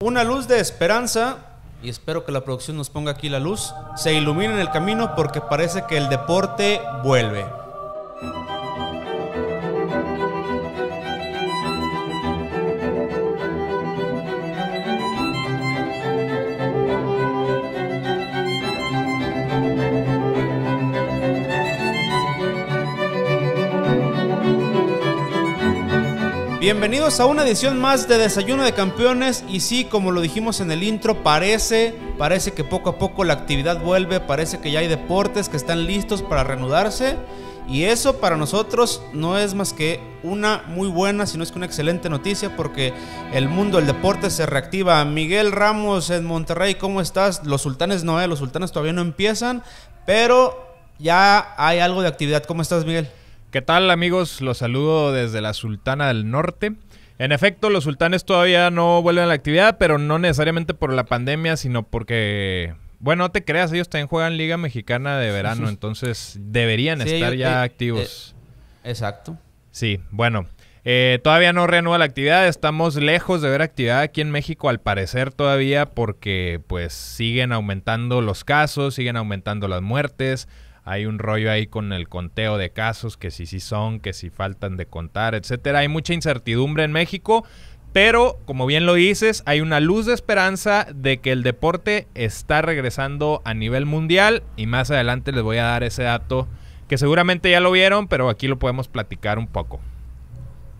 Una luz de esperanza, y espero que la producción nos ponga aquí la luz, se ilumina en el camino porque parece que el deporte vuelve. Bienvenidos a una edición más de Desayuno de Campeones y sí, como lo dijimos en el intro, parece, parece que poco a poco la actividad vuelve, parece que ya hay deportes que están listos para reanudarse y eso para nosotros no es más que una muy buena, sino es que una excelente noticia porque el mundo del deporte se reactiva. Miguel Ramos en Monterrey, ¿cómo estás? Los sultanes no, ¿eh? los sultanes todavía no empiezan, pero ya hay algo de actividad. ¿Cómo estás, Miguel? ¿Qué tal amigos? Los saludo desde la Sultana del Norte. En efecto, los sultanes todavía no vuelven a la actividad, pero no necesariamente por la pandemia, sino porque, bueno, no te creas, ellos también juegan Liga Mexicana de verano, entonces deberían estar ya eh, activos. exacto. Sí, bueno. Eh, todavía no reanuda la actividad, estamos lejos de ver actividad aquí en México al parecer todavía porque pues siguen aumentando los casos, siguen aumentando las muertes, hay un rollo ahí con el conteo de casos, que si sí son, que si faltan de contar, etcétera. Hay mucha incertidumbre en México, pero como bien lo dices, hay una luz de esperanza de que el deporte está regresando a nivel mundial y más adelante les voy a dar ese dato que seguramente ya lo vieron, pero aquí lo podemos platicar un poco.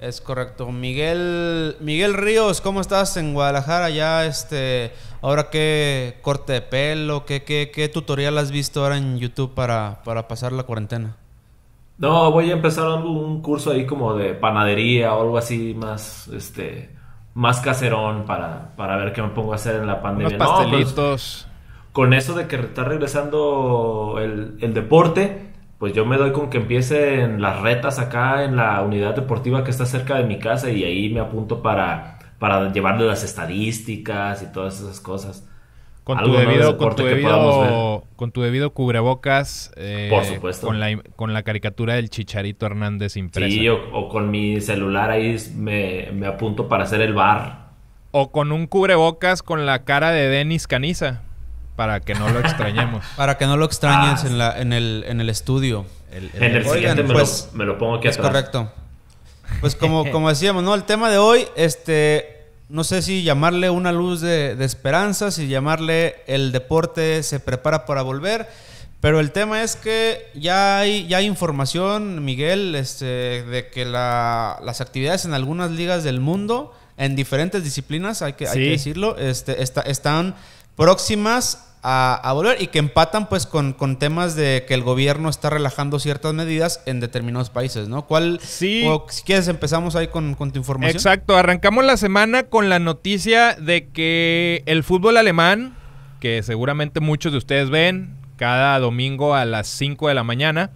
Es correcto. Miguel, Miguel Ríos, ¿cómo estás en Guadalajara? Ya, este, ahora qué corte de pelo, qué, qué, qué tutorial has visto ahora en YouTube para, para pasar la cuarentena. No, voy a empezar un curso ahí como de panadería o algo así más, este, más caserón para, para ver qué me pongo a hacer en la pandemia. Unos pues, pastelitos. con eso de que está regresando el, el deporte, pues yo me doy con que en las retas acá en la unidad deportiva que está cerca de mi casa y ahí me apunto para, para llevarle las estadísticas y todas esas cosas. Con tu, debido, con, tu debido, con tu debido cubrebocas. Eh, Por supuesto. Con la, con la, caricatura del Chicharito Hernández impresa. Sí, o, con mi celular ahí me, me apunto para hacer el bar. O con un cubrebocas con la cara de Denis Caniza. Para que no lo extrañemos. Para que no lo extrañes ah, en, la, en, el, en el estudio. El, en el siguiente pues, me, lo, pongo aquí es correcto. Pues como, como decíamos, ¿no? El tema de hoy, este, no sé si llamarle una luz de, esperanza, si llamarle el deporte se prepara para volver. Pero el tema es que ya hay, ya hay información, Miguel, este, de que las actividades en algunas ligas del mundo, en diferentes disciplinas, hay que, hay que decirlo, este, están próximas a, volver y que empatan pues con, temas de que el gobierno está relajando ciertas medidas en determinados países, ¿no? ¿Cuál? Sí. O, si quieres empezamos ahí con, con, tu información. Exacto, arrancamos la semana con la noticia de que el fútbol alemán, que seguramente muchos de ustedes ven cada domingo a las 5 de la mañana,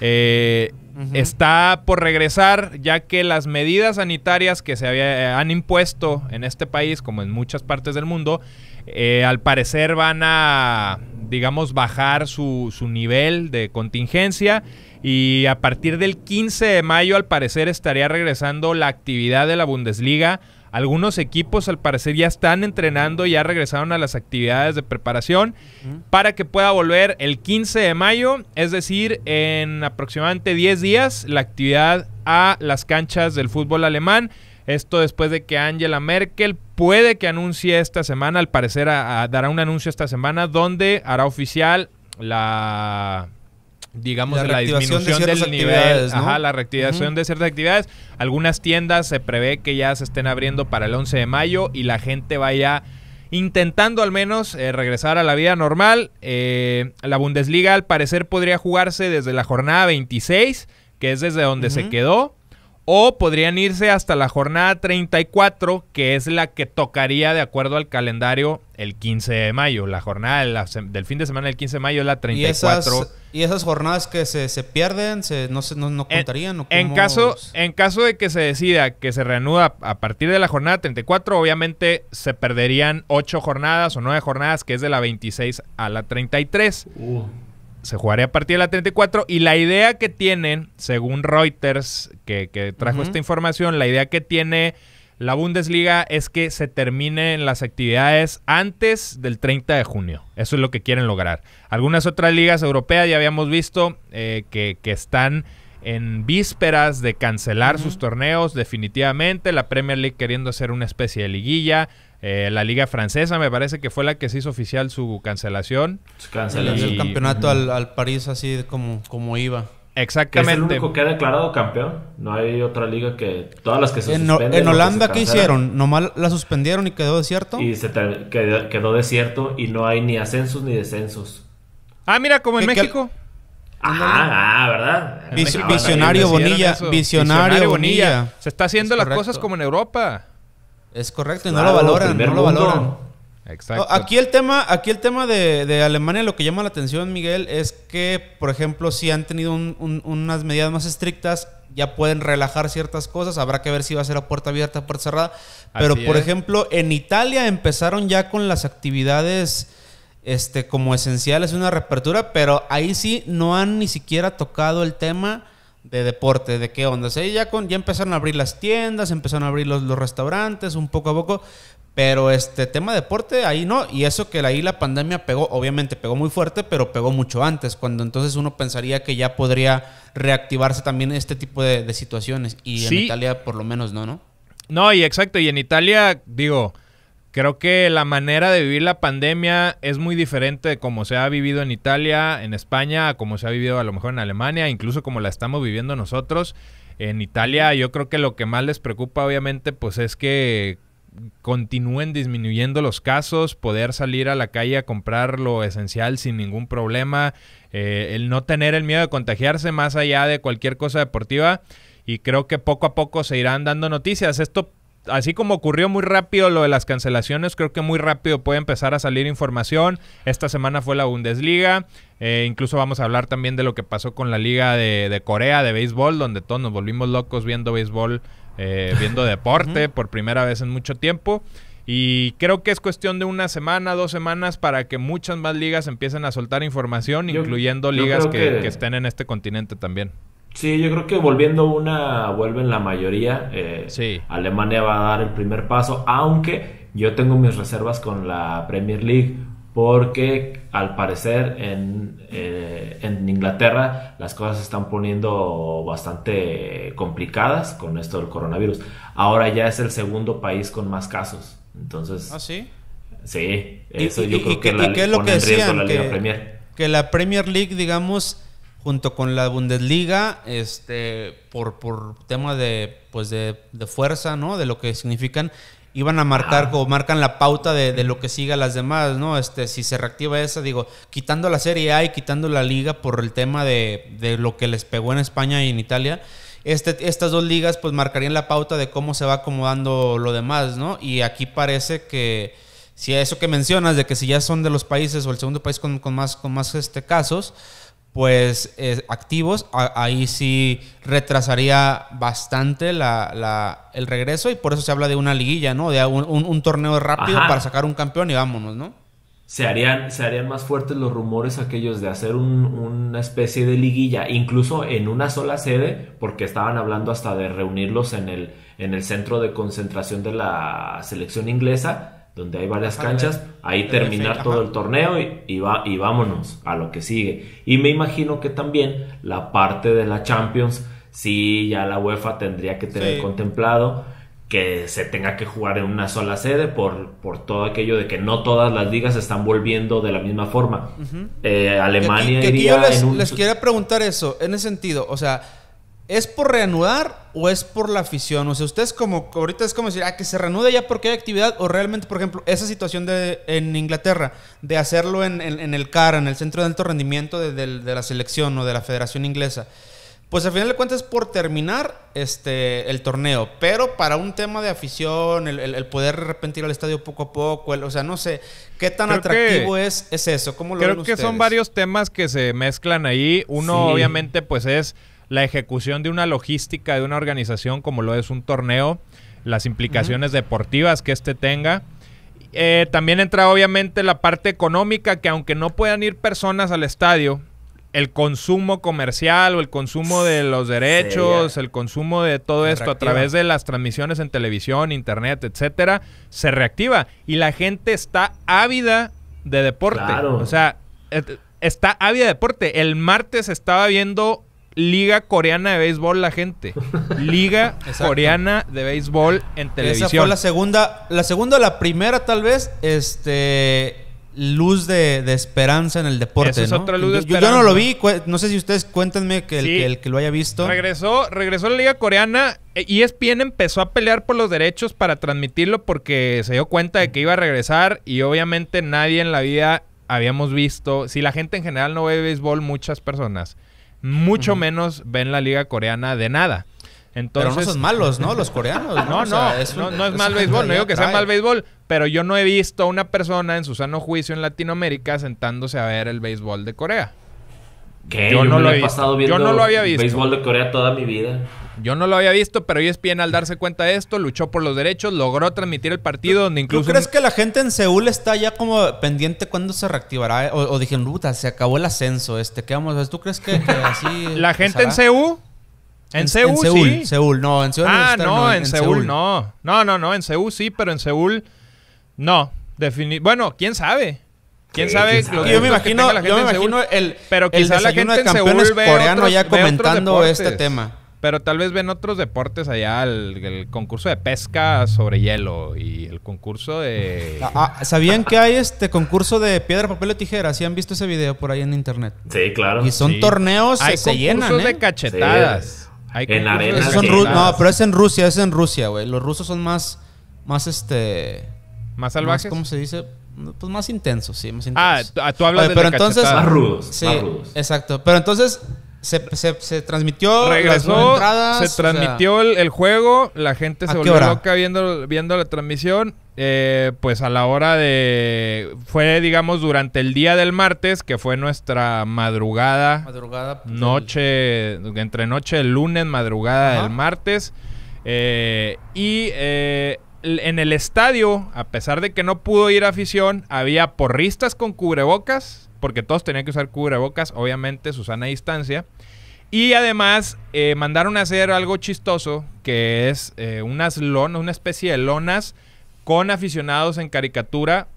eh, está por regresar, ya que las medidas sanitarias que se eh, han impuesto en este país, como en muchas partes del mundo, eh, al parecer van a, digamos, bajar su, su, nivel de contingencia y a partir del 15 de mayo al parecer estaría regresando la actividad de la Bundesliga algunos equipos al parecer ya están entrenando, ya regresaron a las actividades de preparación para que pueda volver el 15 de mayo, es decir, en aproximadamente 10 días, la actividad a las canchas del fútbol alemán. Esto después de que Angela Merkel puede que anuncie esta semana, al parecer dará un anuncio esta semana donde hará oficial la digamos, la, disminución del nivel, ajá, la reactivación de ciertas actividades. Algunas tiendas se prevé que ya se estén abriendo para el 11 de mayo y la gente vaya intentando al menos eh, regresar a la vida normal. Eh, la Bundesliga al parecer podría jugarse desde la jornada 26, que es desde donde se quedó o podrían irse hasta la jornada 34, que es la que tocaría de acuerdo al calendario el 15 de mayo. La jornada del fin de semana del 15 de mayo es la 34. ¿Y esas, y esas jornadas que se, pierden no, se, no, contarían? En, caso, en caso de que se decida que se reanuda a partir de la jornada 34, obviamente se perderían 8 jornadas o 9 jornadas, que es de la 26 a la 33. Uh se jugaría a partir de la 34 y la idea que tienen, según Reuters, que, trajo esta información, la idea que tiene la Bundesliga es que se terminen las actividades antes del 30 de junio. Eso es lo que quieren lograr. Algunas otras ligas europeas ya habíamos visto eh, que, que están en vísperas de cancelar sus torneos definitivamente, la Premier League queriendo hacer una especie de liguilla, eh, la liga francesa me parece que fue la que se hizo oficial su cancelación. Su cancelación. el campeonato al, París así como, como iba. Exactamente. Es el único que ha declarado campeón. No hay otra liga que. Todas las que se suspenden. En Holanda, que ¿qué hicieron? Nomás la suspendieron y quedó desierto. Y se quedó, desierto y no hay ni ascensos ni descensos. Ah, mira, como en México. Ajá, ah, ah, ¿verdad? visionario, Bonilla, visionario, Se está haciendo las cosas como en Europa. Es correcto, y no lo valoran, no lo valoran. Exacto. aquí el tema, aquí el tema de, Alemania lo que llama la atención, Miguel, es que, por ejemplo, si han tenido unas medidas más estrictas, ya pueden relajar ciertas cosas. Habrá que ver si va a ser a puerta abierta, a puerta cerrada. Pero, por ejemplo, en Italia empezaron ya con las actividades este, como esencial es una reapertura, pero ahí sí no han ni siquiera tocado el tema de deporte, de qué onda. ya, ya empezaron a abrir las tiendas, empezaron a abrir los, restaurantes un poco a poco, pero este tema deporte ahí no, y eso que ahí la pandemia pegó, obviamente pegó muy fuerte, pero pegó mucho antes, cuando entonces uno pensaría que ya podría reactivarse también este tipo de, situaciones, y en Italia por lo menos no, ¿no? No, y exacto, y en Italia, digo, Creo que la manera de vivir la pandemia es muy diferente de cómo se ha vivido en Italia, en España, a como se ha vivido a lo mejor en Alemania, incluso como la estamos viviendo nosotros. En Italia yo creo que lo que más les preocupa obviamente pues es que continúen disminuyendo los casos, poder salir a la calle a comprar lo esencial sin ningún problema, eh, el no tener el miedo de contagiarse más allá de cualquier cosa deportiva y creo que poco a poco se irán dando noticias. Esto así como ocurrió muy rápido lo de las cancelaciones, creo que muy rápido puede empezar a salir información. Esta semana fue la Bundesliga. Eh, incluso vamos a hablar también de lo que pasó con la Liga de, Corea de béisbol, donde todos nos volvimos locos viendo béisbol, eh, viendo deporte por primera vez en mucho tiempo. Y creo que es cuestión de una semana, dos semanas para que muchas más ligas empiecen a soltar información, incluyendo ligas que estén en este continente también. Sí, yo creo que volviendo una, vuelven la mayoría. Eh, sí. Alemania va a dar el primer paso, aunque yo tengo mis reservas con la Premier League, porque al parecer en, eh, en Inglaterra las cosas se están poniendo bastante complicadas con esto del coronavirus. Ahora ya es el segundo país con más casos. Entonces. ¿Ah, sí? Sí, eso yo creo que la, qué es lo que decían, la Liga Premier. Que la Premier League, digamos junto con la Bundesliga, este, por, tema de, pues de, fuerza, ¿no? De lo que significan, iban a marcar ah. o marcan la pauta de, lo que siga las demás, ¿no? Este, si se reactiva esa, digo, quitando la Serie A y quitando la Liga por el tema de, lo que les pegó en España y en Italia, este, estas dos ligas pues marcarían la pauta de cómo se va acomodando lo demás, Y aquí parece que si eso que mencionas de que si ya son de los países o el segundo país con, más, con más este, casos, pues eh, activos, ahí sí retrasaría bastante la, el regreso y por eso se habla de una liguilla, ¿no? De un, torneo rápido para sacar un campeón y vámonos, ¿no? Se harían, se harían más fuertes los rumores aquellos de hacer una especie de liguilla, incluso en una sola sede, porque estaban hablando hasta de reunirlos en el, en el centro de concentración de la selección inglesa donde hay varias canchas, ahí terminar todo el torneo y, va, y vámonos a lo que sigue. Y me imagino que también la parte de la Champions, sí, ya la UEFA tendría que tener contemplado que se tenga que jugar en una sola sede por, por todo aquello de que no todas las ligas están volviendo de la misma forma. Eh, Alemania iría yo les, les quiero preguntar eso, en ese sentido, o sea ¿Es por reanudar o es por la afición? O sea, ustedes como ahorita es como decir, ah, que se reanude ya porque hay actividad o realmente, por ejemplo, esa situación de, en Inglaterra de hacerlo en, el CAR, en el Centro de Alto Rendimiento de, la selección o de la Federación Inglesa. Pues al final de cuentas es por terminar este, el torneo, pero para un tema de afición, el, poder de repente ir al estadio poco a poco, o sea, no sé, ¿qué tan atractivo es, es eso? ¿Cómo lo Creo que son varios temas que se mezclan ahí. Uno obviamente pues es la ejecución de una logística de una organización como lo es un torneo, las implicaciones deportivas que éste tenga. Eh, también entra obviamente la parte económica, que aunque no puedan ir personas al estadio, el consumo comercial o el consumo de los derechos, el consumo de todo esto a través de las transmisiones en televisión, internet, etcétera, se reactiva y la gente está ávida de deporte. O sea, está ávida de deporte. El martes estaba viendo Liga Coreana de Béisbol la gente. Liga Coreana de Béisbol en televisión. Esa fue la segunda, la segunda, la primera tal vez, este luz de, esperanza en el deporte. es otra luz yo, de esperanza. Yo, no lo vi, no sé si ustedes cuéntenme que el, que, lo haya visto. Regresó, regresó a la Liga Coreana, eh, Y ESPN empezó a pelear por los derechos para transmitirlo porque se dio cuenta de que iba a regresar y obviamente nadie en la vida habíamos visto, si la gente en general no ve béisbol, muchas personas mucho menos ven la liga coreana de nada. Entonces, pero no son malos, ¿no? Los coreanos. No, no, no, es, mal béisbol. No digo que sea mal béisbol, pero yo no he visto a una persona en su sano juicio en Latinoamérica sentándose a ver el béisbol de Corea. ¿Qué? Yo, no lo he visto. Yo no lo había visto. Béisbol de Corea toda mi vida. Yo no lo había visto, pero ESPN al darse cuenta de esto luchó por los derechos, logró transmitir el partido donde incluso... ¿Tú crees que la gente en Seúl está ya como pendiente cuando se reactivará? O, o dijeron, puta, se acabó el ascenso, este, ¿qué vamos a ver? ¿Tú crees que, así... la gente en Seúl... En, Seúl, en sí. Seúl, no, Ah, no, en, ah, Seúl, no. No, no, no, en Seúl sí, pero en Seúl no. bueno, quién sabe. ¿Quién sabe? yo me imagino, el, pero quizá la gente en Seúl coreano ya comentando este tema. Pero tal vez ven otros deportes allá, el, concurso de pesca sobre hielo y el concurso de... Ah, ah, ¿Sabían que hay este concurso de piedra, papel o tijera? ¿Sí han visto ese video por ahí en internet? Sí, claro. Y son torneos que eh, se llenan, de ¿eh? cachetadas. en arenas. No, pero es en Rusia, es en Rusia, güey. Los rusos son más, más este... Más salvajes. ¿Cómo se dice? Pues más intensos, sí, más ah, intensos. Ah, tú hablas de más rudos. Sí, más rudos. exacto. Pero entonces se, transmitió. Regresó. se transmitió el, juego. La gente se volvió loca viendo, viendo la transmisión. Eh, pues a la hora de. Fue, digamos, durante el día del martes, que fue nuestra madrugada. Madrugada. Pues, noche. Entre noche, el lunes, madrugada del martes. Eh, y. Eh, en el estadio, a pesar de que no pudo ir a afición, había porristas con cubrebocas porque todos tenían que usar cubrebocas, obviamente, Susana a distancia. Y además eh, mandaron a hacer algo chistoso, que es eh, unas lonas, una especie de lonas con aficionados en caricatura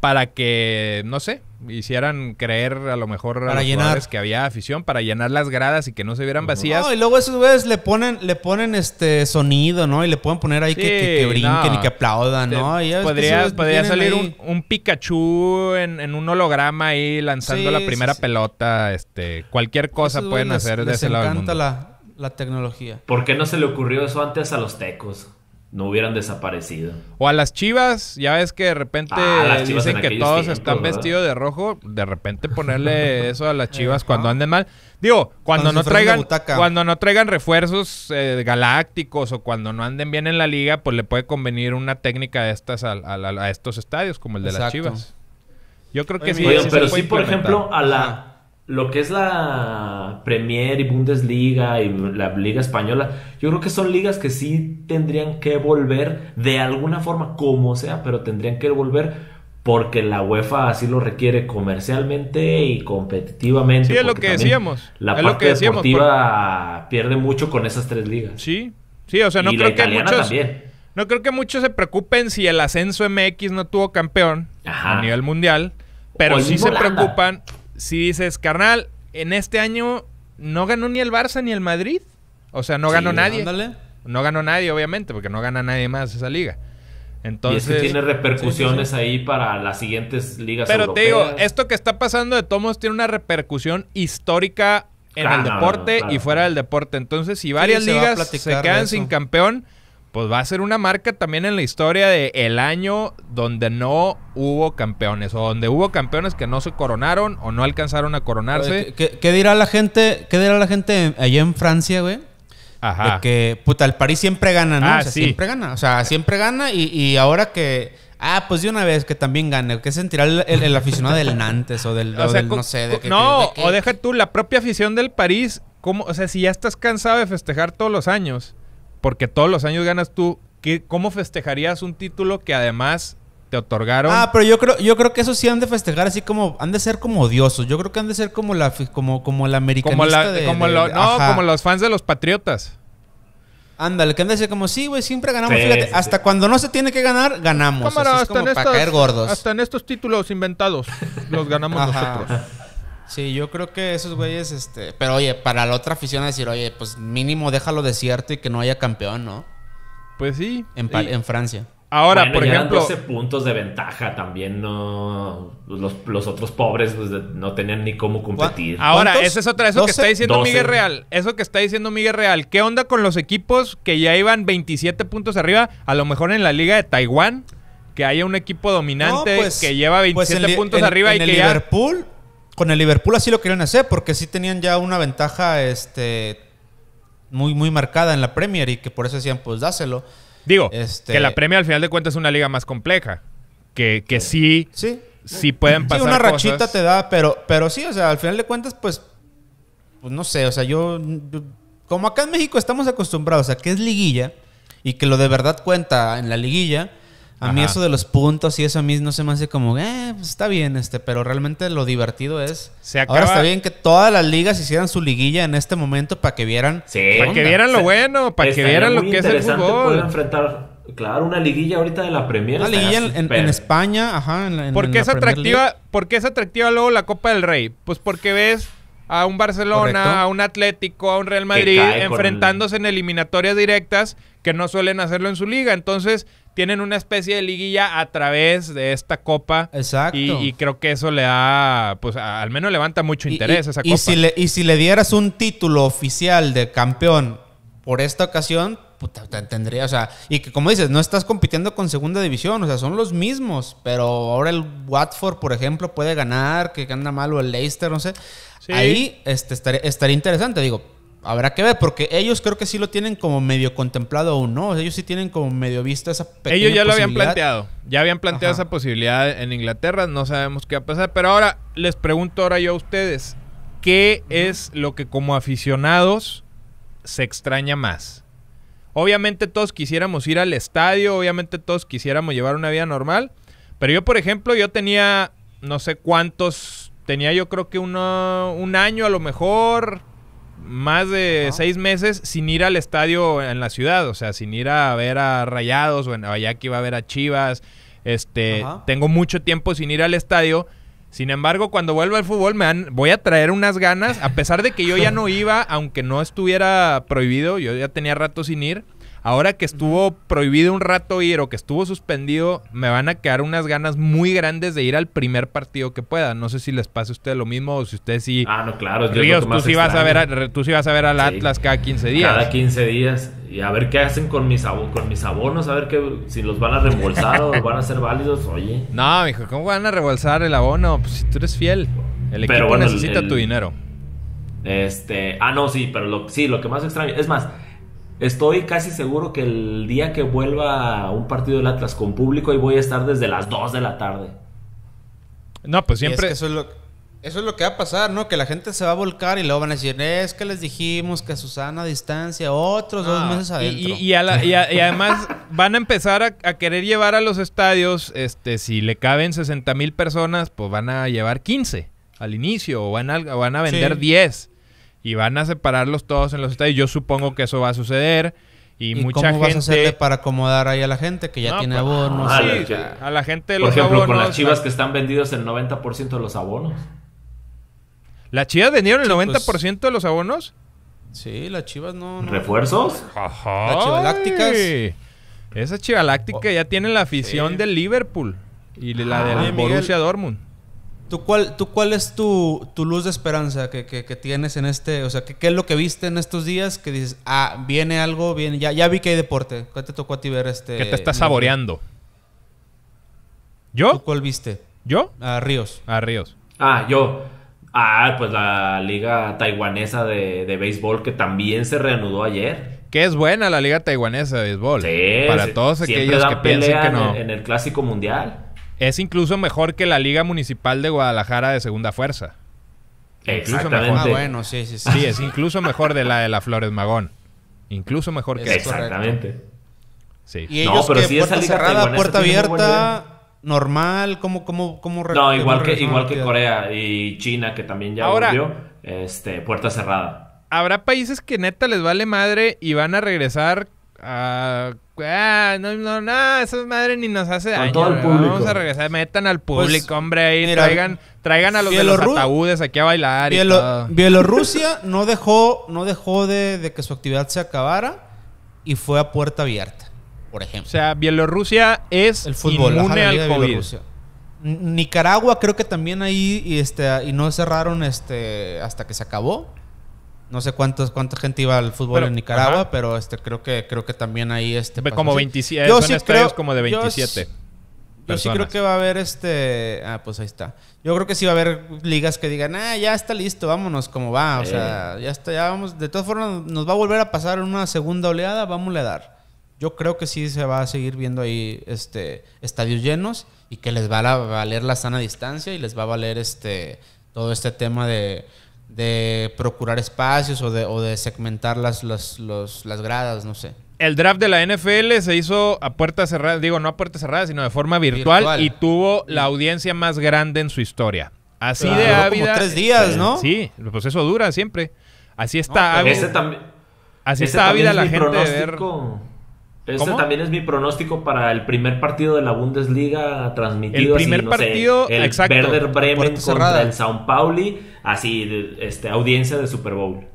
para que, no sé, hicieran creer a lo mejor a los que había afición para llenar las gradas y que no se vieran vacías. No, y luego esos güeyes le ponen, le ponen este sonido, ¿no? Y le pueden poner ahí que, que, brinquen y que aplaudan, ¿no? podría, salir un, Pikachu en, un holograma ahí lanzando la primera pelota, este, cualquier cosa pueden hacer de ese lado. Me encanta La, la tecnología. ¿Por qué no se le ocurrió eso antes a los tecos? no hubieran desaparecido. O a las chivas, ya ves que de repente ah, dicen que todos están vestidos de rojo, de repente ponerle eso a las eh, chivas cuando anden mal. Digo, cuando, no traigan cuando no traigan refuerzos eh, galácticos o cuando no anden bien en la liga, pues le puede convenir una técnica de estas a, estos estadios como el de las chivas. Yo creo que sí. pero sí, por ejemplo, a la lo que es la Premier y Bundesliga y la Liga Española, yo creo que son ligas que sí tendrían que volver de alguna forma, como sea, pero tendrían que volver porque la UEFA así lo requiere comercialmente y competitivamente. Sí, es lo que decíamos. La parte deportiva pierde mucho con esas tres ligas. Sí, sí, o sea, no creo que muchos. No creo que muchos se preocupen si el ascenso MX no tuvo campeón a nivel mundial, pero sí se preocupan si dices, carnal, en este año no ganó ni el Barça ni el Madrid. O sea, no ganó nadie. No ganó nadie, obviamente, porque no gana nadie más esa liga. Entonces, y eso tiene repercusiones ahí para las siguientes ligas. Pero te digo, esto que está pasando de Tomos tiene una repercusión histórica en el deporte y fuera del deporte. Entonces, si varias ligas se quedan sin campeón, pues va a ser una marca también en la historia de el año donde no hubo campeones o donde hubo campeones que no se coronaron o no alcanzaron a coronarse. ¿Qué, dirá la gente? ¿Qué dirá la gente allá en Francia, güey? Ajá. De que, puta, el París siempre gana, ¿no? Ah, o sea, siempre gana. O sea, siempre gana y, y ahora que Ah, pues de una vez que también gane. ¿Qué sentirá el, aficionado del Nantes o del, no sé? no, o deja tú la propia afición del París. ¿cómo? O sea, si ya estás cansado de festejar todos los años porque todos los años ganas tú, ¿qué, ¿cómo festejarías un título que además te otorgaron? Ah, pero yo creo, yo creo que eso sí han de festejar así como, han de ser como odiosos. Yo creo que han de ser como la, como, como americanista la, de, como no, como los fans de los patriotas. Ándale, que han de como, sí, güey, siempre ganamos. Fíjate, hasta cuando no se tiene que ganar, ganamos. como para caer gordos. Hasta en estos títulos inventados los ganamos nosotros. Sí, yo creo que esos güeyes, este. Pero oye, para la otra afición decir, oye, pues mínimo déjalo desierto y que no haya campeón, ¿no? Pues sí. En, Francia. Ahora, por ejemplo. 12 puntos de ventaja también, no. Los, otros pobres pues, no tenían ni cómo competir. Ahora, eso es otra, eso que está diciendo Miguel Real. Eso que está diciendo Miguel Real. ¿Qué onda con los equipos que ya iban 27 puntos arriba? A lo mejor en la Liga de Taiwán, que haya un equipo dominante pues, que lleva 27 pues puntos arriba y el que Liverpool, con el Liverpool así lo querían hacer porque sí tenían ya una ventaja este, muy, muy marcada en la Premier y que por eso decían, pues dáselo. Digo, este, que la Premier al final de cuentas es una liga más compleja. Que, sí, sí, pueden pasar. Sí, una rachita te da, pero, pero sí, o sea, al final de cuentas, pues, pues no sé, o sea, yo, Como acá en México estamos acostumbrados a que es liguilla y que lo de verdad cuenta en la liguilla a mí eso de los puntos y eso a mí no se me hace como, eh, pues está bien, este, pero realmente lo divertido es. Ahora está bien que todas las ligas hicieran su liguilla en este momento para que vieran. para que vieran lo bueno, para que vieran lo que es el fútbol. puede enfrentar, claro, una liguilla ahorita de la Premier. Una liguilla en, España, ajá. En, ¿Por qué es atractiva? ¿Por qué es atractiva luego la Copa del Rey? Pues porque ves a un Barcelona, a un Atlético, a un Real Madrid enfrentándose en eliminatorias directas que no suelen hacerlo en su liga. Entonces tienen una especie de liguilla a través de esta copa. Exacto. Y, creo que eso le da, pues al menos levanta mucho interés y, esa Si le, y si le dieras un título oficial de campeón por esta ocasión, puta, pues, tendría, o sea, y que como dices, no estás compitiendo con segunda división, o sea, son los mismos, pero ahora el Watford, por ejemplo, puede ganar, que anda mal, o el Leicester, no sé. Ahí este, estaría interesante, digo, habrá que ver, porque ellos creo que sí lo tienen como medio contemplado aún, ¿no? Ellos sí tienen como medio vista esa pequeña Ellos ya lo habían planteado, ya habían planteado esa posibilidad en Inglaterra, no sabemos qué va a pasar, pero ahora les pregunto ahora yo a ustedes, ¿qué es lo que como aficionados se extraña más? Obviamente todos quisiéramos ir al estadio, obviamente todos quisiéramos llevar una vida normal, pero yo por ejemplo, yo tenía no sé cuántos, tenía yo creo que uno, un año a lo mejor, más de seis meses sin ir al estadio en la ciudad, o sea, sin ir a ver a Rayados o allá que iba a ver a Chivas. Este, tengo mucho tiempo sin ir al estadio. Sin embargo, cuando vuelva al fútbol, me voy a traer unas ganas, a pesar de que yo ya no iba, aunque no estuviera prohibido, yo ya tenía rato sin ir ahora que estuvo prohibido un rato ir o que estuvo suspendido, me van a quedar unas ganas muy grandes de ir al primer partido que pueda. No sé si les pase a ustedes lo mismo o si ustedes sí. Ah, no, claro. Ríos, tú sí, vas a ver tú sí vas a ver al Atlas cada 15 días. Cada 15 días. Y a ver qué hacen con mis, con mis abonos, a ver qué si los van a reembolsar o van a ser válidos, oye. No, mijo, ¿cómo van a reembolsar el abono? Pues si tú eres fiel. El equipo necesita tu dinero. Este, ah, no, sí, pero lo, sí, lo que más extraño, es más, Estoy casi seguro que el día que vuelva a un partido del Atlas con público, ahí voy a estar desde las 2 de la tarde. No, pues siempre. eso, es lo, que va a pasar, ¿no? Que la gente se va a volcar y luego van a decir, es que les dijimos que a Susana a distancia, otros dos meses adentro. Y, además van a empezar a, querer llevar a los estadios, este, si le caben 60 mil personas, pues van a llevar 15 al inicio, o van a, vender 10 y van a separarlos todos en los estadios. Yo supongo que eso va a suceder. Y, mucha cómo gente... a para acomodar ahí a la gente que ya tiene pues, abonos? Ah, a la gente los Por ejemplo, con las chivas que están vendidos el 90% de los abonos. ¿Las chivas vendieron el 90% de pues. los abonos? Sí, las chivas no. ¿Refuerzos? Ajá. Las chivalácticas. Esa chiva láctica oh. ya tiene la afición de del Liverpool y la ah, del Borussia Dortmund. ¿Tú cuál, tú cuál es tu, luz de esperanza que, que, tienes en este? O sea, ¿qué, ¿qué, es lo que viste en estos días que dices, ah, viene algo, viene, ya, ya vi que hay deporte? ¿Qué te tocó a ti ver este? ¿Qué te está saboreando. ¿Yo? ¿Tú cuál viste? ¿Yo? A Ríos. A Ríos. Ah, yo. Ah, pues la liga taiwanesa de, béisbol que también se reanudó ayer. Que es buena la liga taiwanesa de béisbol. Sí. Para todos aquellos que piensan que no. en el clásico mundial es incluso mejor que la Liga Municipal de Guadalajara de Segunda Fuerza. Incluso mejor. Ah, bueno, sí, sí, sí. Sí, es incluso mejor de la de la Flores Magón. Incluso mejor que Exactamente. Sí. no, pero si puerta cerrada, puerta abierta, normal, ¿cómo, cómo, cómo No, igual que, igual que Corea y China, que también ya Ahora, volvió, este, puerta cerrada. Habrá países que neta les vale madre y van a regresar Ah, ah, no, no, no, ni nos hace daño. Vamos a regresar, metan al pues, público, hombre, ahí traigan, traigan a los de los ataúdes aquí a bailar y Bielorrusia no dejó, no dejó de, que su actividad se acabara y fue a puerta abierta, por ejemplo. O sea, Bielorrusia es el fútbol, inmune al COVID. Nicaragua creo que también ahí y este y no cerraron este hasta que se acabó. No sé cuántos, cuánta gente iba al fútbol en Nicaragua, pero este creo que creo que también ahí este como 27, eh, yo sí creo, como de 27. Yo, sí creo que va a haber este, ah, pues ahí está. Yo creo que sí va a haber ligas que digan, "Ah, ya está listo, vámonos como va", o sea, ya está, ya vamos, de todas formas nos va a volver a pasar una segunda oleada, vamos a dar. Yo creo que sí se va a seguir viendo ahí este estadios llenos y que les va a valer la sana distancia y les va a valer este todo este tema de de procurar espacios o de, o de segmentar las, las, gradas, no sé. El draft de la NFL se hizo a puertas cerradas. digo, no a puertas cerradas, sino de forma virtual, y tuvo la audiencia más grande en su historia. Así de ávida. Como tres días, ¿no? Sí, el pues proceso dura siempre. Así está ávida. así está ávida la gente de este también es mi pronóstico para el primer partido de la Bundesliga transmitido. El primer partido, el Werder Bremen contra el São Pauli, así, este, audiencia de Super Bowl.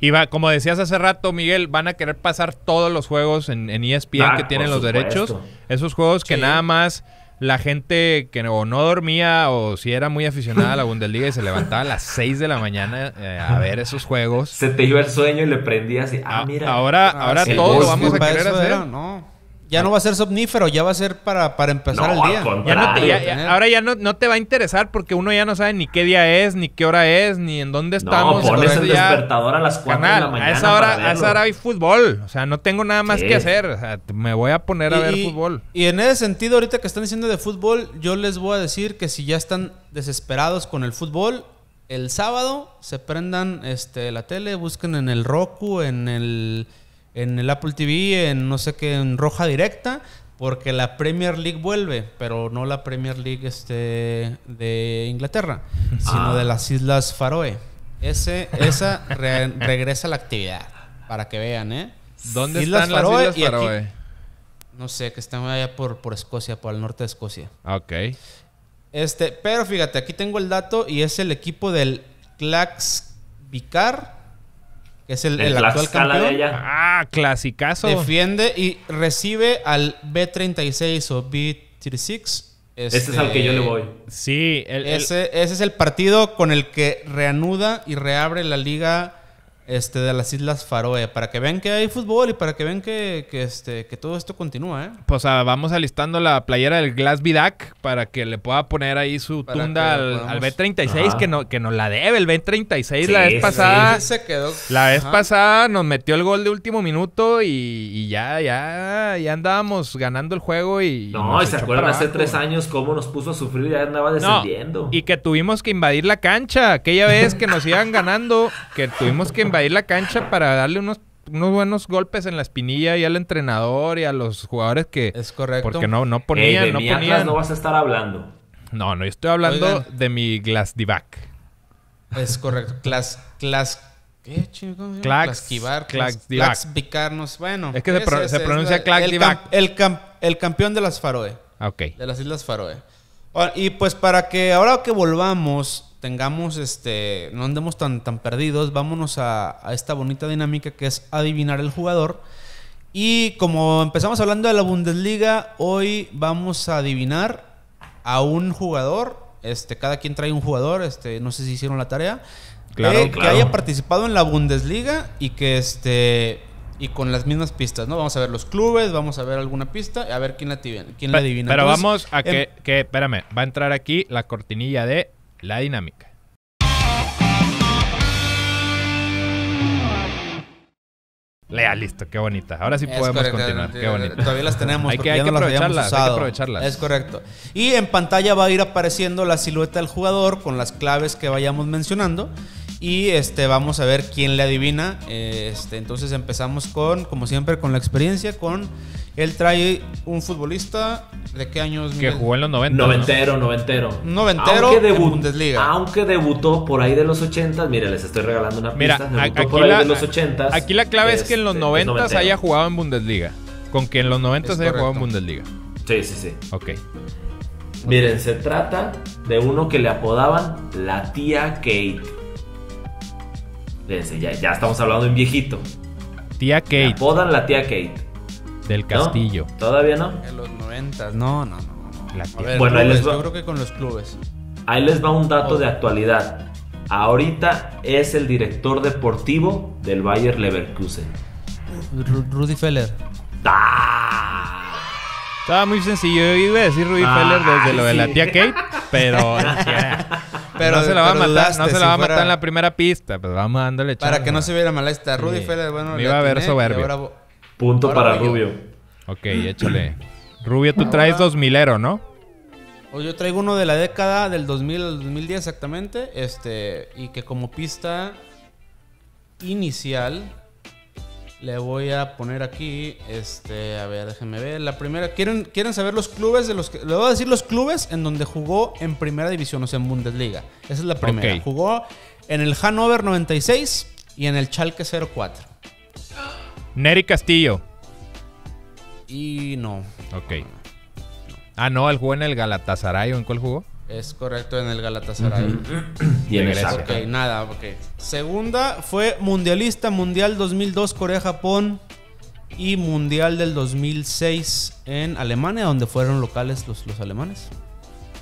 Y va, como decías hace rato, Miguel, van a querer pasar todos los juegos en, ESPN e ah, que tienen los derechos. Esos juegos que nada más la gente que no, no dormía o si era muy aficionada a la Bundesliga y se levantaba a las 6 de la mañana eh, a ver esos juegos. Se te iba el sueño y le prendía así ah, mira. Ahora, ah, ahora, todo lo vamos a querer hacer. no. Ya no va a ser somnífero, ya va a ser para, empezar el día. ahora ya no, te va a interesar porque uno ya no sabe ni qué día es, ni qué hora es, ni en dónde estamos. No, pones el despertador a las 4 de la mañana. A esa, hora, esa hora hay fútbol. O sea, no tengo nada más que hacer. O sea, me voy a poner a ver fútbol. Y en ese sentido, ahorita que están diciendo de fútbol, yo les voy a decir que si ya están desesperados con el fútbol, el sábado se prendan este, la tele, busquen en el Roku, en el en el Apple TV, en no sé qué, en roja directa, porque la Premier League vuelve, pero no la Premier League este, de Inglaterra, ah. sino de las Islas Faroe. Ese, esa regresa regresa la actividad, para que vean, ¿eh? ¿Dónde están las Islas Faroe? no sé, que están allá por, por Escocia, por el norte de Escocia. Ah, ok. Este, pero fíjate, aquí tengo el dato y es el equipo del Clax Vicar es el, actual campeón. Ah, clasicazo. Defiende y recibe al B36 o B36. Este, es al que yo le voy. Sí, ese, ese es el partido con el que reanuda y reabre la liga este, de las Islas Faroe, para que vean que hay fútbol y para que vean que, que este, que todo esto continúa, ¿eh? Pues vamos alistando la playera del Glass para que le pueda poner ahí su tunda al, al B36, que, no, que nos la debe. El B36 la vez pasada. se quedó. La vez pasada nos metió el gol de último minuto y, ya, ya, andábamos ganando el juego y. No, y se acuerdan hace tres años cómo nos puso a sufrir y ya andaba descendiendo. Y que tuvimos que invadir la cancha. Aquella vez que nos iban ganando, que tuvimos que invadir ahí la cancha para darle unos unos buenos golpes en la espinilla y al entrenador y a los jugadores que es correcto porque no no ponían no no vas a estar hablando no no yo estoy hablando de mi glass divac es correcto Clas Clas ¿Qué chingón? Clax, bueno. Es que se, pronuncia glass El, el, el, campeón de las Faroe. Ok. De las Islas Faroe. Y pues para que ahora que volvamos tengamos, este, no andemos tan, tan perdidos, vámonos a, esta bonita dinámica que es adivinar el jugador. Y como empezamos hablando de la Bundesliga, hoy vamos a adivinar a un jugador. Este, cada quien trae un jugador, este, no sé si hicieron la tarea. Claro, eh, Que haya participado en la Bundesliga y que este. Y con las mismas pistas, ¿no? Vamos a ver los clubes, vamos a ver alguna pista, a ver quién la, quién adivina. Pero vamos a em que, que, espérame, va a entrar aquí la cortinilla de la dinámica. Lea, listo, qué bonita. Ahora sí podemos continuar. Todavía las tenemos. hay, que, hay, que aprovecharlas, Es correcto. Y en pantalla va a ir apareciendo la silueta del jugador con las claves que vayamos mencionando. Y este, vamos a ver quién le adivina. Eh, este, entonces empezamos con, como siempre, con la experiencia, con él trae un futbolista de qué años. Que jugó en los 90. Noventero, noventero. Noventero aunque en Bundesliga. Aunque debutó por ahí de los 80, Mira, les estoy regalando una Mira, Debutó aquí por la, de los 80. Aquí la clave es, que en los 90 este, haya jugado en Bundesliga. Con que en los 90 haya jugado en Bundesliga. Sí, sí, sí. Ok. Miren, se trata de uno que le apodaban la tía Kate. ya, estamos hablando en viejito. Tía Kate. Le apodan la tía Kate. Del castillo. ¿Todavía no? En los 90, no, no, no. La bueno, ahí les va... yo creo que con los clubes. Ahí les va un dato de actualidad. Ahorita es el director deportivo del Bayer Leverkusen. Rudy Feller. ¡Ah! Estaba muy sencillo. Yo iba a decir Rudy Feller desde ah, lo de la tía Kate, pero. pero no se la va a matar, no se la va a matar en la primera pista, pero pues vamos dándole Para que no se viera mal esta Rudy Feller, bueno, me iba a ver soberbio. Punto para Rubio. Ok, échale. Rubio, tú ah, traes dos mileros, ¿no? yo traigo uno de la década del 2000 al 2010 exactamente, este, y que como pista inicial le voy a poner aquí, este, a ver, déjenme ver, la primera, ¿quieren, quieren saber los clubes de los que, le voy a decir los clubes en donde jugó en primera división, o sea, en Bundesliga, esa es la primera, jugó en el Hannover 96 y en el Schalke 04. Nery Castillo. Y no. Ok. Ah, no, él jugó en el Galatasaray. en cuál jugó? Es correcto, en el Galatasaray. y en el Ok, nada, ok. Segunda fue mundialista, Mundial 2002, Corea-Japón. Y Mundial del 2006 en Alemania, donde fueron locales los, los alemanes.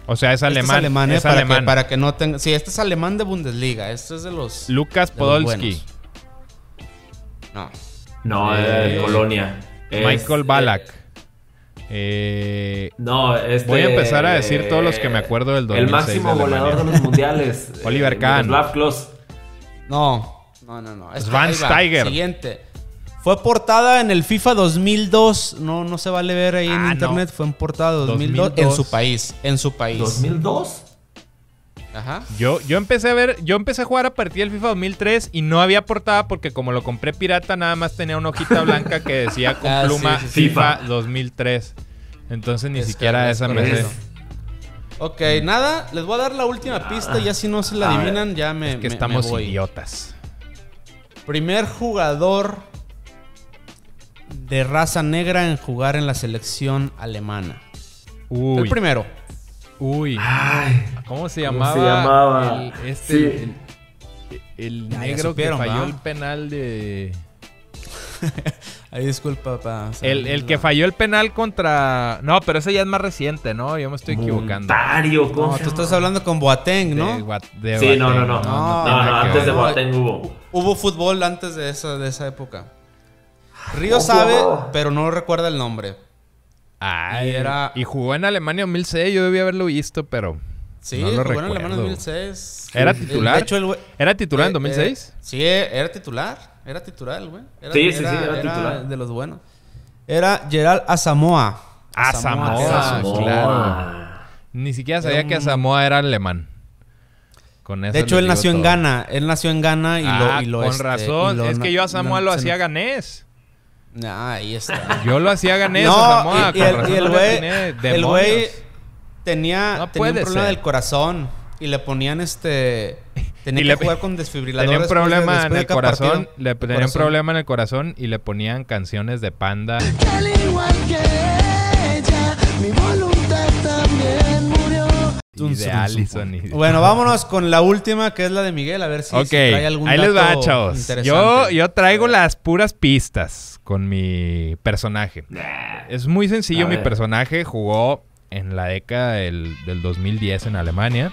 O sea, es este alemán. es eh, para, alemán. Que, para, Que, no tenga. Sí, este es alemán de Bundesliga. Este es de los. Lucas Podolski. no. No, eh, eh, eh Colonia. Michael Balak. Eh, no, este, voy a empezar a decir todos los que me acuerdo del 2006. El máximo goleador de los mundiales. Oliver Kahn. No, no, no, no. Pues Van Steiger. Siguiente. Fue portada en el FIFA 2002. No, no se vale ver ahí en ah, internet. Fue en portada 2002, 2002, en su país. En su país. ¿2002? Yo, yo empecé a ver, yo empecé a jugar a partir del FIFA 2003 y no había portada porque como lo compré pirata nada más tenía una hojita blanca que decía con ah, pluma FIFA 2003. Entonces ni siquiera esa me sé. Ok, nada, les voy a dar la última pista y así no se la adivinan ya me es que estamos idiotas. Primer jugador de raza negra en jugar en la selección alemana. Uy. El primero. Uy. ¿Cómo se llamaba? se llamaba? El, este, negro que falló el penal de. disculpa, papá. El, que falló el penal contra. No, pero eso ya es más reciente, ¿no? Yo me estoy equivocando. Montario, ¿cómo tú estás hablando con Boateng, ¿no? sí, no, no, no. No, no, antes de Boateng hubo. Hubo fútbol antes de de esa época. Río sabe, pero no recuerda el nombre y, era... y jugó en Alemania 2006, yo debía haberlo visto, pero Sí, jugó en Alemania 2006. ¿Era titular? De hecho, ¿Era titular en 2006? Eh, sí, era titular. Era titular, güey. Era, sí, sí, era, era, titular. De los buenos. Era Gerald Asamoa. Asamoa, claro. Ni siquiera sabía que Asamoa era alemán. de hecho, él nació en Ghana. Él nació en Ghana y lo. Ah, con este, razón. es que yo a lo hacía ganés. Ah, ahí está. Yo lo hacía ganés. no, y, el, y, el güey, tenía, un problema del corazón y le ponían este. Tenía que jugar con desfibriladores Tenía un pues, problema en el corazón. Le tenía un problema en el corazón y le ponían canciones de panda. igual que ella, mi bueno, vámonos con la última, que es la de Miguel, a ver si, algún Ahí les va, chavos. Yo, traigo las puras pistas con mi personaje. Es muy sencillo, mi personaje jugó en la década del, 2010 en Alemania.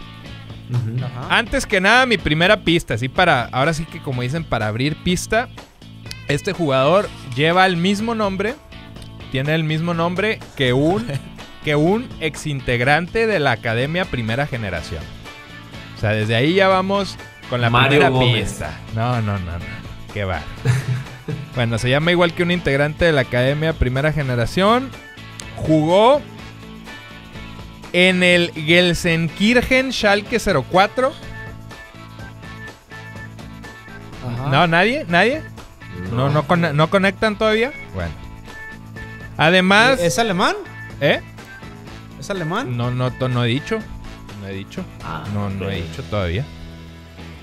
Antes que nada, mi primera pista, así para, ahora sí que como dicen, para abrir pista, este jugador lleva el mismo nombre, tiene el mismo nombre que un que un exintegrante de la Academia Primera Generación. O sea, desde ahí ya vamos con la Mario primera No, no, no, no. Qué va. bueno, se llama igual que un integrante de la Academia Primera Generación. Jugó en el Gelsenkirchen Schalke 04. No, nadie, nadie. no conectan todavía. Bueno. Además. ¿Es alemán? ¿Eh? ¿Es alemán? No, no, no he dicho. No he dicho. Ah, no, no he dicho todavía.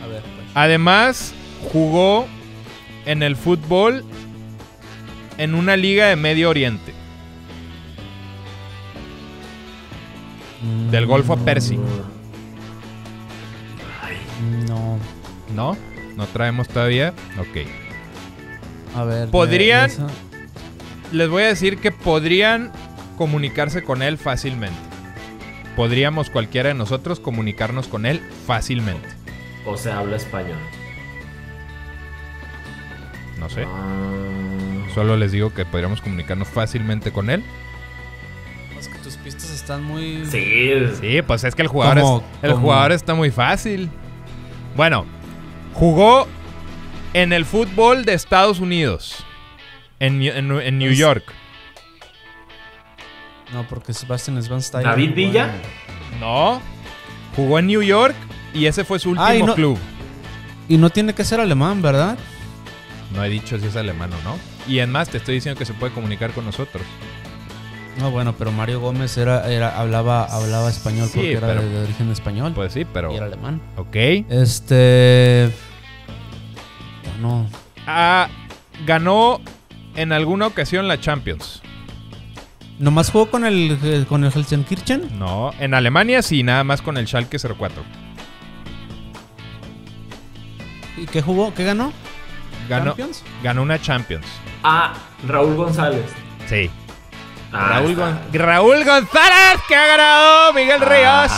A ver, pues. Además, jugó en el fútbol en una liga de Medio Oriente. Del Golfo a mm. Persi. No. ¿No? ¿No traemos todavía? Ok. A ver. Podrían. Les voy a decir que podrían comunicarse con él fácilmente. Podríamos cualquiera de nosotros comunicarnos con él fácilmente. O se habla español. No sé. Ah. Solo les digo que podríamos comunicarnos fácilmente con él. Es que tus pistas están muy. Sí. Sí, pues es que el jugador, el jugador está muy fácil. Bueno, jugó en el fútbol de Estados Unidos. en New pues York. No, porque Sebastian van está ¿David Villa? No. Jugó en New York y ese fue su último club. Y no tiene que ser alemán, ¿verdad? No he dicho si es alemán o no. Y además te estoy diciendo que se puede comunicar con nosotros. No, bueno, pero Mario Gómez era, era hablaba, hablaba español porque era de, origen español. Pues sí, pero. era alemán. Ok. Este. No. Ah, ganó en alguna ocasión la Champions. ¿Nomás jugó con el, eh, con el No, en Alemania sí, nada más con el Schalke 04. ¿Y qué jugó? ¿Qué ganó? ganó Ganó una Champions. Ah, Raúl González. Sí. Ah, Raúl, Raúl, González que ha ganado Miguel ah. Ríos.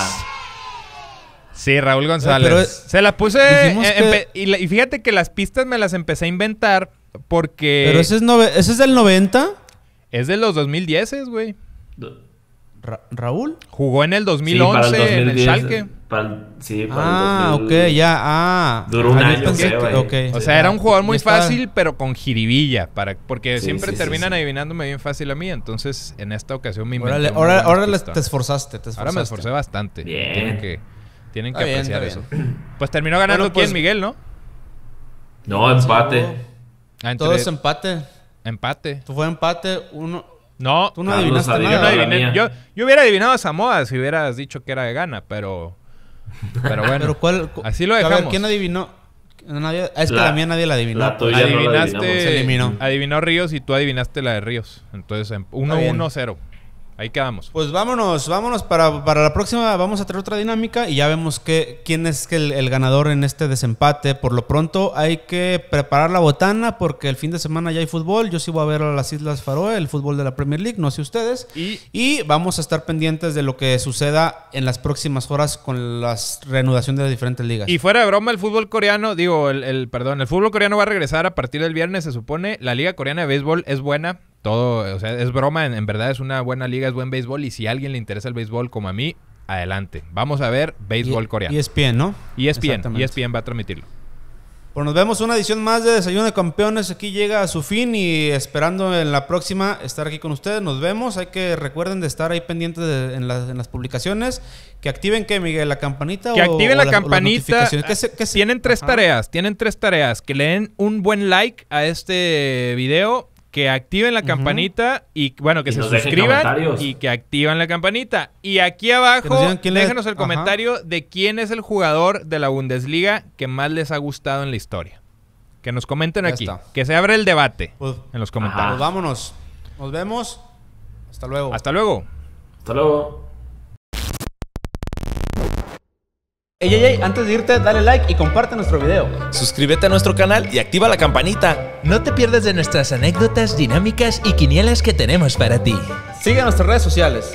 Sí, Raúl eh, González. Eh, se la puse. Y, fíjate que las pistas me las empecé a inventar porque. Pero ese es, ese es del 90. Es de los 2010, güey. ¿Raúl? Jugó en el 2011 en el Schalke. Eh, ah, ok, ya, ah. Duró un ah, año, eh. O sea, era un jugador muy fácil, pero con jiribilla. Para, porque siempre terminan adivinándome bien fácil a mí. Entonces, en esta ocasión me Ahora, ahora, ahora te, esforzaste, Ahora me esforcé bastante. Tienen que, tienen que apreciar eso. Pues terminó ganando pues quién, Miguel, ¿no? No, empate. Entonces Todo es empate. Empate. Tú fue empate, uno. No, tú no adivinaste nada. Yo, yo, hubiera adivinado a Samoa si hubieras dicho que era de gana pero. Pero bueno. así lo dejamos. ¿quién adivinó? Nadie, es que la mía nadie la adivinó. adivinaste, Adivinó Ríos y tú adivinaste la de Ríos. Entonces, 1-1-0. Em, ahí quedamos. Pues vámonos, vámonos para, la próxima. Vamos a traer otra dinámica y ya vemos que, quién es el, el, ganador en este desempate. Por lo pronto hay que preparar la botana porque el fin de semana ya hay fútbol. Yo sí voy a ver a las Islas Faroe, el fútbol de la Premier League, no sé ustedes. Y, vamos a estar pendientes de lo que suceda en las próximas horas con la reanudación de las diferentes ligas. Y fuera de broma, el fútbol coreano, digo, el, el perdón, el fútbol coreano va a regresar a partir del viernes, se supone. La liga coreana de béisbol es buena todo, o sea, es broma, en, verdad es una buena liga, es buen béisbol y si a alguien le interesa el béisbol como a mí, adelante. Vamos a ver béisbol coreano. y, es ESPN, ¿no? Y es ESPN va a transmitirlo. Pues nos vemos una edición más de Desayuno de Campeones. Aquí llega a su fin y esperando en la próxima estar aquí con ustedes. Nos vemos. Hay que recuerden de estar ahí pendientes en, las, publicaciones. Que activen que Miguel la campanita. Que activen la, campanita. Tienen tres tareas. Tienen tres tareas. Que le den un buen like a este video que activen la campanita y bueno, que se suscriban y que activan la campanita. Y aquí abajo, déjenos el comentario de quién es el jugador de la Bundesliga que más les ha gustado en la historia. Que nos comenten aquí. Que se abra el debate pues, en los comentarios. Pues vámonos. Nos vemos. Hasta luego. Hasta luego. Hasta luego. Ey, ey, ey, antes de irte, dale like y comparte nuestro video. Suscríbete a nuestro canal y activa la campanita. No te pierdas de nuestras anécdotas, dinámicas y quinielas que tenemos para ti. Sigue nuestras redes sociales.